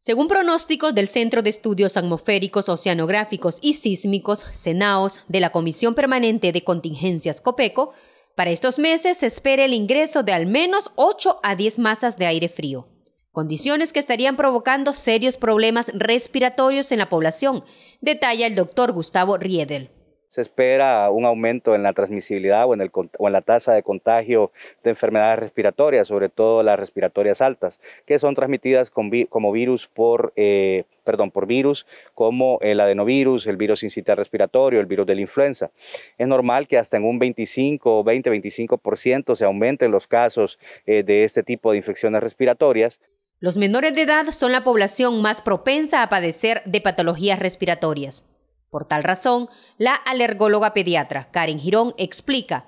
Según pronósticos del Centro de Estudios Atmosféricos, Oceanográficos y Sísmicos, CENAOS, de la Comisión Permanente de Contingencias COPECO, para estos meses se espera el ingreso de al menos 8 a 10 masas de aire frío, condiciones que estarían provocando serios problemas respiratorios en la población, detalla el doctor Gustavo Riedel. Se espera un aumento en la transmisibilidad o en, la tasa de contagio de enfermedades respiratorias, sobre todo las respiratorias altas, que son transmitidas como virus por, eh, perdón, por virus como el adenovirus, el virus incital respiratorio, el virus de la influenza. Es normal que hasta en un 25, 20, 25% se aumenten los casos eh, de este tipo de infecciones respiratorias. Los menores de edad son la población más propensa a padecer de patologías respiratorias. Por tal razón, la alergóloga pediatra Karen Girón explica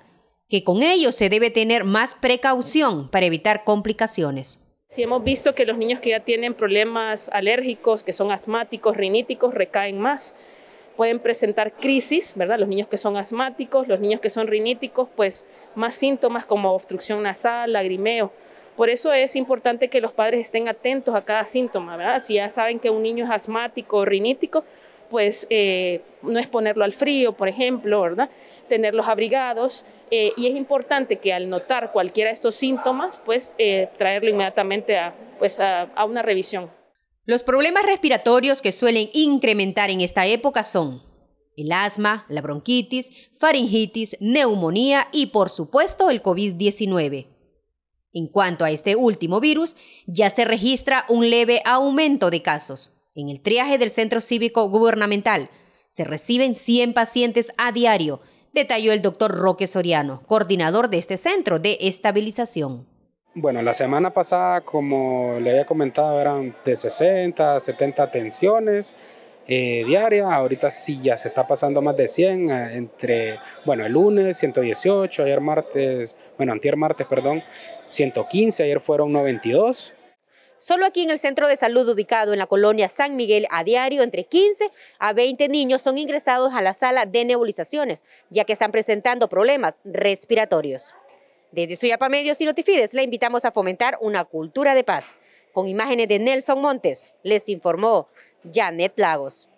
que con ello se debe tener más precaución para evitar complicaciones. Si hemos visto que los niños que ya tienen problemas alérgicos, que son asmáticos, riníticos, recaen más, pueden presentar crisis, ¿verdad? Los niños que son asmáticos, los niños que son riníticos, pues más síntomas como obstrucción nasal, lagrimeo. Por eso es importante que los padres estén atentos a cada síntoma, ¿verdad? Si ya saben que un niño es asmático o rinítico, pues eh, no es ponerlo al frío, por ejemplo, ¿verdad? Tenerlos abrigados eh, y es importante que al notar cualquiera de estos síntomas, pues eh, traerlo inmediatamente pues, a, a una revisión. Los problemas respiratorios que suelen incrementar en esta época son el asma, la bronquitis, faringitis, neumonía y por supuesto el COVID-19. En cuanto a este último virus, ya se registra un leve aumento de casos en el triaje del Centro Cívico Gubernamental. Se reciben 100 pacientes a diario, detalló el doctor Roque Soriano, coordinador de este centro de estabilización. Bueno, la semana pasada, como le había comentado, eran de 60 70 atenciones eh, diarias. Ahorita sí ya se está pasando más de 100, eh, entre, bueno, el lunes 118, ayer martes, bueno, antier martes, perdón, 115, ayer fueron 92. Solo aquí en el centro de salud ubicado en la colonia San Miguel a diario, entre 15 a 20 niños son ingresados a la sala de nebulizaciones, ya que están presentando problemas respiratorios. Desde Suyapa Medios y Notifides le invitamos a fomentar una cultura de paz. Con imágenes de Nelson Montes, les informó Janet Lagos.